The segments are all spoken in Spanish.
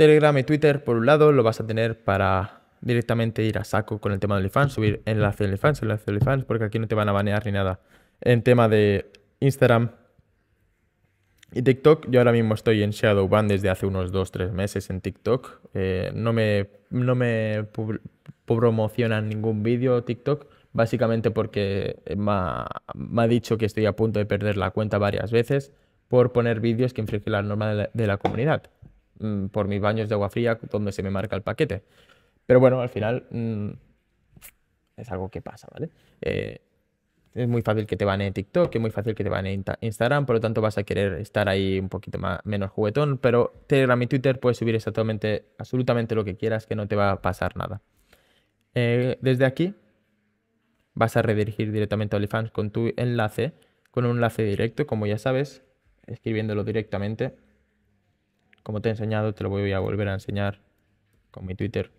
Telegram y Twitter, por un lado, lo vas a tener para directamente ir a saco con el tema de fans, subir enlace de LeFans, enlace de fans, porque aquí no te van a banear ni nada. En tema de Instagram y TikTok, yo ahora mismo estoy en Shadow Shadowban desde hace unos 2-3 meses en TikTok. Eh, no me, no me promocionan ningún vídeo TikTok, básicamente porque me ha, dicho que estoy a punto de perder la cuenta varias veces por poner vídeos que infringen la norma de la comunidad. Mm, por mis baños de agua fría donde se me marca el paquete. Pero bueno, al final mm, es algo que pasa, ¿vale? Eh, es muy fácil que te en TikTok, es muy fácil que te en Instagram, por lo tanto vas a querer estar ahí un poquito más, menos juguetón, pero Telegram y Twitter puedes subir exactamente, absolutamente lo que quieras, que no te va a pasar nada. Eh, desde aquí vas a redirigir directamente a OnlyFans con tu enlace, con un enlace directo, como ya sabes, escribiéndolo directamente como te he enseñado, te lo voy a volver a enseñar con mi Twitter.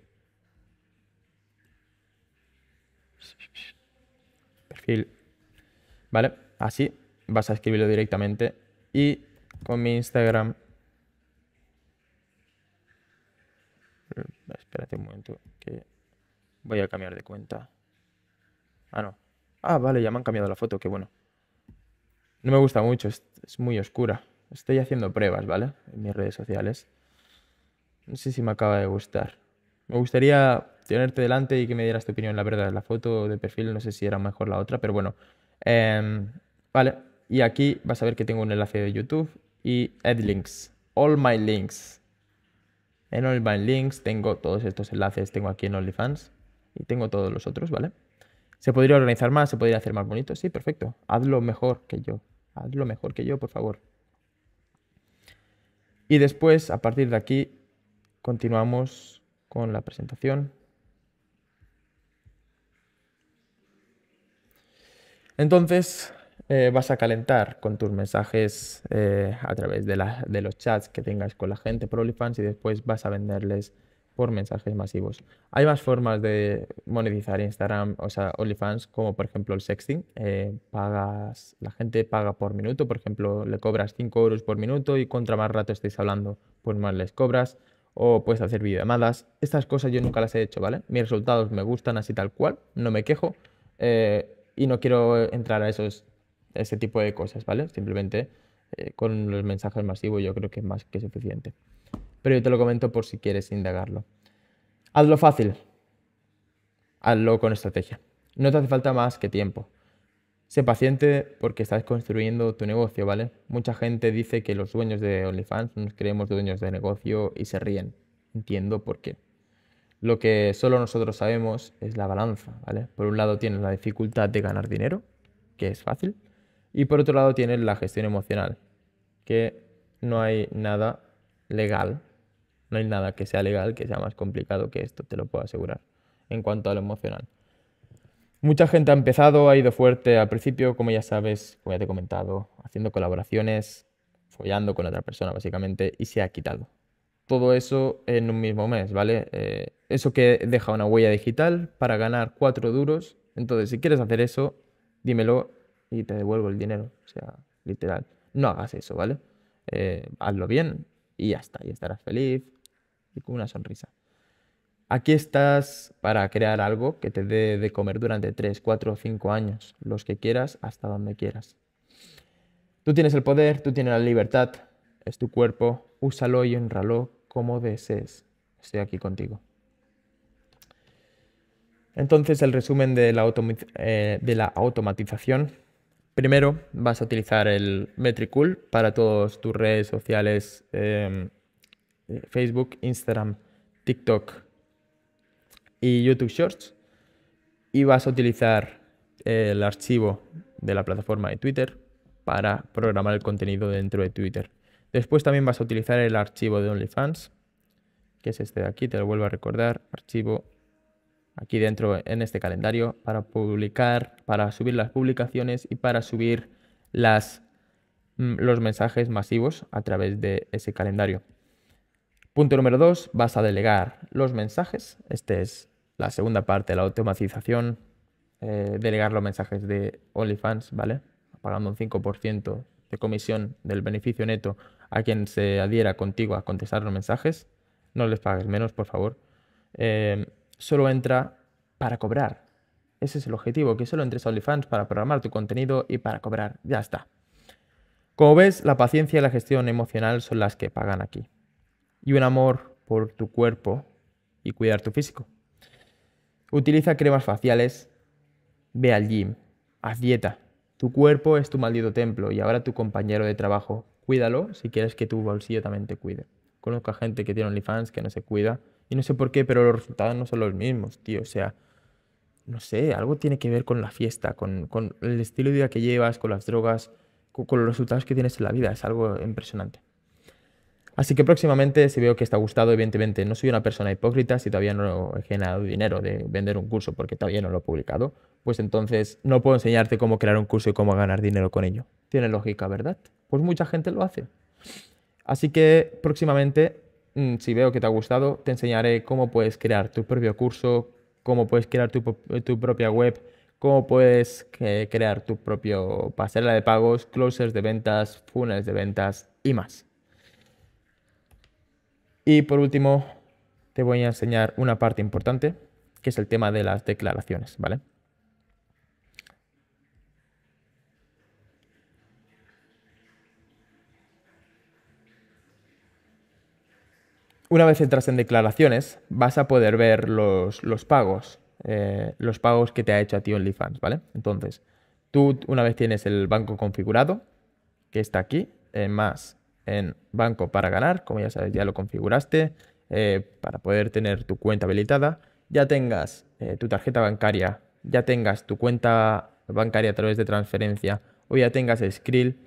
Perfil. ¿Vale? Así vas a escribirlo directamente. Y con mi Instagram. Eh, espérate un momento que voy a cambiar de cuenta. Ah, no. Ah, vale, ya me han cambiado la foto, qué bueno. No me gusta mucho, es, es muy oscura. Estoy haciendo pruebas, ¿vale? En mis redes sociales. No sé si me acaba de gustar. Me gustaría tenerte delante y que me dieras tu opinión, la verdad. La foto de perfil, no sé si era mejor la otra, pero bueno. Em, vale, y aquí vas a ver que tengo un enlace de YouTube y Add Links. All My Links. En All My Links tengo todos estos enlaces, tengo aquí en OnlyFans y tengo todos los otros, ¿vale? Se podría organizar más, se podría hacer más bonito, sí, perfecto. Hazlo mejor que yo. Hazlo mejor que yo, por favor. Y después, a partir de aquí, continuamos con la presentación. Entonces, eh, vas a calentar con tus mensajes eh, a través de, los chats que tengas con la gente Prolifans, y después vas a venderles por mensajes masivos. Hay más formas de monetizar Instagram, o sea, OnlyFans, como por ejemplo el sexting. Eh, pagas, la gente paga por minuto, por ejemplo, le cobras 5 euros por minuto y contra más rato estéis hablando, pues más les cobras. O puedes hacer videollamadas. Estas cosas yo nunca las he hecho, ¿vale? Mis resultados me gustan así tal cual, no me quejo. Eh, y no quiero entrar a esos, ese tipo de cosas, ¿vale? Simplemente eh, con los mensajes masivos yo creo que es más que suficiente pero yo te lo comento por si quieres indagarlo. Hazlo fácil, hazlo con estrategia. No te hace falta más que tiempo. Sé paciente porque estás construyendo tu negocio, ¿vale? Mucha gente dice que los dueños de OnlyFans nos creemos dueños de negocio y se ríen. Entiendo por qué. Lo que solo nosotros sabemos es la balanza, ¿vale? Por un lado tienes la dificultad de ganar dinero, que es fácil, y por otro lado tienes la gestión emocional, que no hay nada legal no hay nada que sea legal que sea más complicado que esto, te lo puedo asegurar, en cuanto a lo emocional. Mucha gente ha empezado, ha ido fuerte al principio, como ya sabes, como ya te he comentado, haciendo colaboraciones, follando con otra persona básicamente, y se ha quitado. Todo eso en un mismo mes, ¿vale? Eh, eso que deja una huella digital para ganar cuatro duros. Entonces, si quieres hacer eso, dímelo y te devuelvo el dinero. O sea, literal. No hagas eso, ¿vale? Eh, hazlo bien y ya está, y estarás feliz y con una sonrisa. Aquí estás para crear algo que te dé de comer durante 3, 4 o 5 años, los que quieras, hasta donde quieras. Tú tienes el poder, tú tienes la libertad, es tu cuerpo, úsalo y honralo como desees. Estoy aquí contigo. Entonces, el resumen de la, eh, de la automatización. Primero, vas a utilizar el Metricool para todas tus redes sociales. Em, eh, Facebook, Instagram, TikTok y YouTube Shorts. Y vas a utilizar el archivo de la plataforma de Twitter para programar el contenido dentro de Twitter. Después también vas a utilizar el archivo de OnlyFans, que es este de aquí, te lo vuelvo a recordar, archivo aquí dentro en este calendario para publicar, para subir las publicaciones y para subir mm, los mensajes masivos a través de ese calendario. Punto número dos, vas a delegar los mensajes. Esta es la segunda parte de la automatización. Eh, delegar los mensajes de OnlyFans, ¿vale? Pagando un 5% de comisión del beneficio neto a quien se adhiera contigo a contestar los mensajes. No les pagues menos, por favor. Eh, solo entra para cobrar. Ese es el objetivo, que solo entres a OnlyFans para programar tu contenido y para cobrar. Ya está. Como ves, la paciencia y la gestión emocional son las que pagan aquí y un amor por tu cuerpo y cuidar tu físico. Utiliza cremas faciales, ve al gym, haz dieta. Tu cuerpo es tu maldito templo y ahora tu compañero de trabajo. Cuídalo si quieres que tu bolsillo también te cuide. Conozco a gente que tiene OnlyFans que no se cuida y no sé por qué, pero los resultados no son los mismos, tío. O sea, no sé, algo tiene que ver con la fiesta, con, el estilo de vida que llevas, con las drogas, con los resultados que tienes en la vida. Es algo impresionante. Así que próximamente, si veo que te ha gustado, evidentemente no soy una persona hipócrita, si todavía no he generado dinero de vender un curso porque todavía no lo he publicado, pues entonces no puedo enseñarte cómo crear un curso y cómo ganar dinero con ello. Tiene lógica, ¿verdad? Pues mucha gente lo hace. Así que próximamente, mm, si veo que te ha gustado, te enseñaré cómo puedes crear tu propio curso, cómo puedes crear tu, propia web, cómo puedes eh, crear tu propio pasarela de pagos, closers de ventas, funnels de ventas y más. Y por último, te voy a enseñar una parte importante, que es el tema de las declaraciones, ¿vale? Una vez entras en declaraciones, vas a poder ver los, los pagos, eh, los pagos que te ha hecho a ti OnlyFans, ¿vale? Entonces, tú una vez tienes el banco configurado, que está aquí, eh, más en banco para ganar, como ya sabes, ya lo configuraste eh, para poder tener tu cuenta habilitada, ya tengas eh, tu tarjeta bancaria, ya tengas tu cuenta bancaria a través de transferencia o ya tengas Skrill,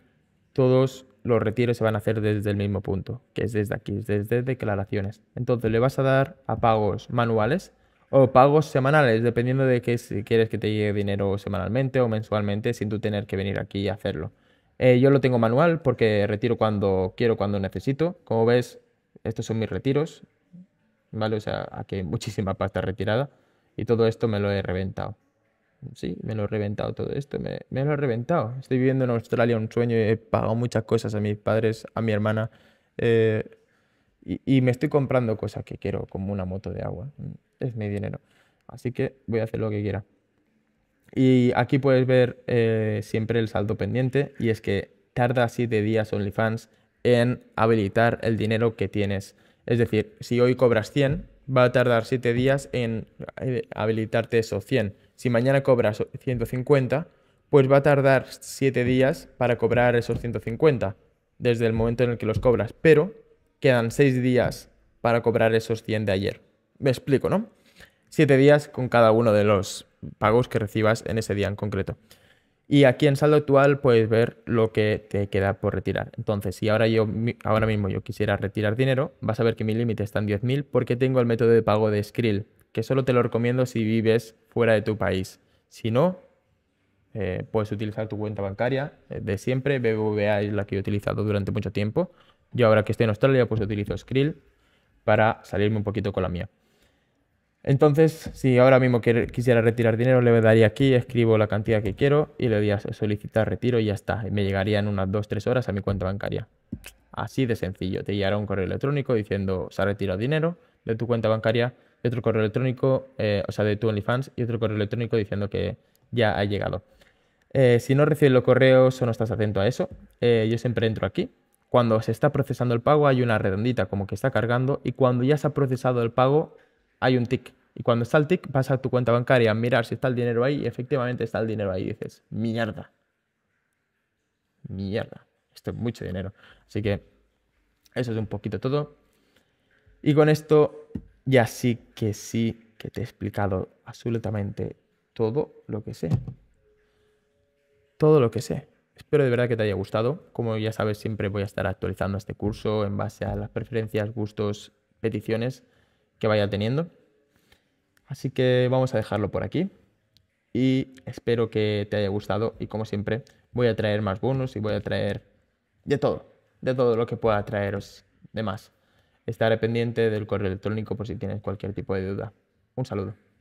todos los retiros se van a hacer desde el mismo punto, que es desde aquí, desde declaraciones. Entonces le vas a dar a pagos manuales o pagos semanales, dependiendo de que si quieres que te llegue dinero semanalmente o mensualmente sin tú tener que venir aquí y hacerlo. Eh, yo lo tengo manual porque retiro cuando quiero, cuando necesito. Como ves, estos son mis retiros. ¿Vale? O sea, aquí hay muchísima pasta retirada. Y todo esto me lo he reventado. Sí, me lo he reventado todo esto. Me, me lo he reventado. Estoy viviendo en Australia un sueño. Y he pagado muchas cosas a mis padres, a mi hermana. Eh, y me estoy comprando cosas que quiero, como una moto de agua. Es mi dinero. Así que voy a hacer lo que quiera. Y aquí puedes ver eh, siempre el saldo pendiente y es que tarda 7 días OnlyFans en habilitar el dinero que tienes. Es decir, si hoy cobras 100, va a tardar 7 días en eh, habilitarte esos 100. Si mañana cobras 150, pues va a tardar 7 días para cobrar esos 150 desde el momento en el que los cobras, pero quedan 6 días para cobrar esos 100 de ayer. Me explico, ¿no? Siete días con cada uno de los pagos que recibas en ese día en concreto. Y aquí en saldo actual puedes ver lo que te queda por retirar. Entonces, si ahora, yo, ahora mismo yo quisiera retirar dinero, vas a ver que mi límite está en 10.000 porque tengo el método de pago de Skrill, que solo te lo recomiendo si vives fuera de tu país. Si no, eh, puedes utilizar tu cuenta bancaria eh, de siempre. BBVA es la que he utilizado durante mucho tiempo. Yo ahora que estoy en Australia, pues utilizo Skrill para salirme un poquito con la mía. Entonces, si ahora mismo quisiera retirar dinero, le daría aquí, escribo la cantidad que quiero y le doy solicitar retiro y ya está. Me llegaría en unas 2-3 horas a mi cuenta bancaria. Así de sencillo. Te llegará un correo electrónico diciendo se ha retirado dinero de tu cuenta bancaria y otro correo electrónico, eh, o sea, de tu OnlyFans y otro correo electrónico diciendo que ya ha llegado. Eh, si no recibes los correos o no estás atento a eso, eh, yo siempre entro aquí. Cuando se está procesando el pago hay una redondita como que está cargando y cuando ya se ha procesado el pago hay un tick. Y cuando está el tick, vas a tu cuenta bancaria a mirar si está el dinero ahí y efectivamente está el dinero ahí. Y dices, mierda. Mierda. Esto es mucho dinero. Así que eso es un poquito todo. Y con esto ya sí que sí que te he explicado absolutamente todo lo que sé. Todo lo que sé. Espero de verdad que te haya gustado. Como ya sabes, siempre voy a estar actualizando este curso en base a las preferencias, gustos, peticiones que vaya teniendo. Así que vamos a dejarlo por aquí y espero que te haya gustado y como siempre voy a traer más bonus y voy a traer de todo, de todo lo que pueda traeros de más. Estaré pendiente del correo electrónico por si tienes cualquier tipo de duda. Un saludo.